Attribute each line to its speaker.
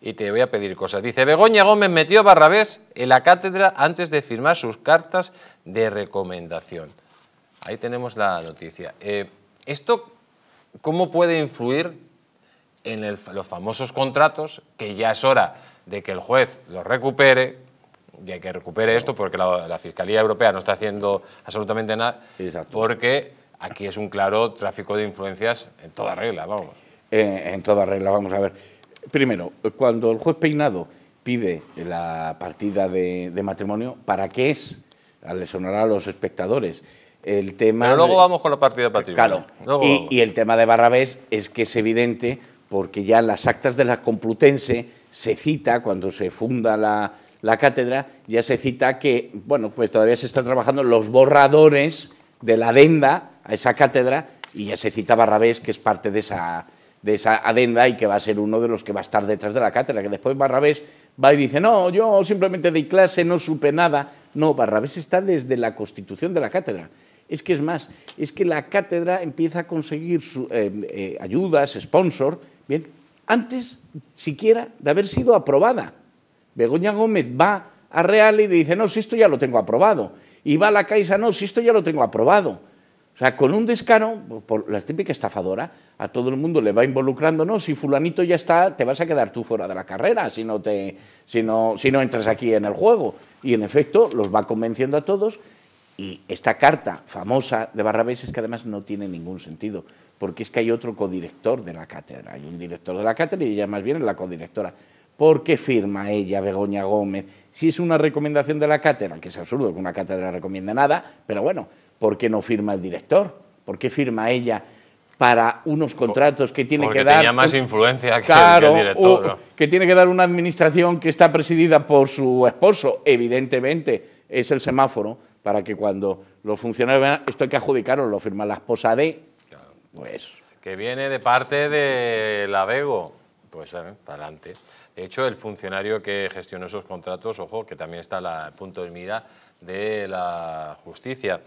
Speaker 1: y te voy a pedir cosas. Dice, Begoña Gómez metió a Barrabés en la cátedra antes de firmar sus cartas de recomendación. Ahí tenemos la noticia. Eh, ¿Esto cómo puede influir en los famosos contratos, que ya es hora de que el juez los recupere, ya que recupere esto, porque la, Fiscalía Europea no está haciendo absolutamente nada, Exacto. porque aquí es un claro tráfico de influencias en toda regla, vamos.
Speaker 2: Eh, en toda regla, vamos a ver primero, cuando el juez peinado pide la partida de, matrimonio, ¿para qué es? Al sonará a los espectadores. El tema Pero luego
Speaker 1: vamos con la partida de matrimonio.
Speaker 2: Y, el tema de Barrabés es que es evidente porque ya en las actas de la Complutense se cita, cuando se funda la, cátedra, ya se cita que, bueno, pues todavía se están trabajando los borradores de la adenda a esa cátedra y ya se cita Barrabés, que es parte de esa, de esa adenda y que va a ser uno de los que va a estar detrás de la cátedra, que después Barrabés va y dice, no, yo simplemente de clase, no supe nada. No, Barrabés está desde la constitución de la cátedra. Es que es más, es que la cátedra empieza a conseguir su, eh, eh, ayudas, sponsor, bien, antes siquiera de haber sido aprobada. Begoña Gómez va a Real y le dice, no, si esto ya lo tengo aprobado. Y va a la Caixa, no, si esto ya lo tengo aprobado. O sea, con un descaro, pues, por la típica estafadora, a todo el mundo le va involucrando, no, si fulanito ya está, te vas a quedar tú fuera de la carrera si no, te, si no, si no entras aquí en el juego. Y en efecto, los va convenciendo a todos y esta carta famosa de Barrabés es que además no tiene ningún sentido, porque es que hay otro codirector de la cátedra, hay un director de la cátedra y ella más bien es la codirectora. ¿Por qué firma ella, Begoña Gómez? Si es una recomendación de la cátedra, que es absurdo que una cátedra recomienda nada, pero bueno, ¿por qué no firma el director? ¿Por qué firma ella para unos contratos que tiene que dar... Tenía más influencia que, claro, el, director. que tiene que dar una administración que está presidida por su esposo, evidentemente es el semáforo para que cuando los funcionarios vean esto hay que adjudicarlo, lo firma la esposa de, pues...
Speaker 1: Que viene de parte de la Bego pues eh, para adelante. De hecho, el funcionario que gestionó esos contratos, ojo, que también está a punto de mira de la justicia,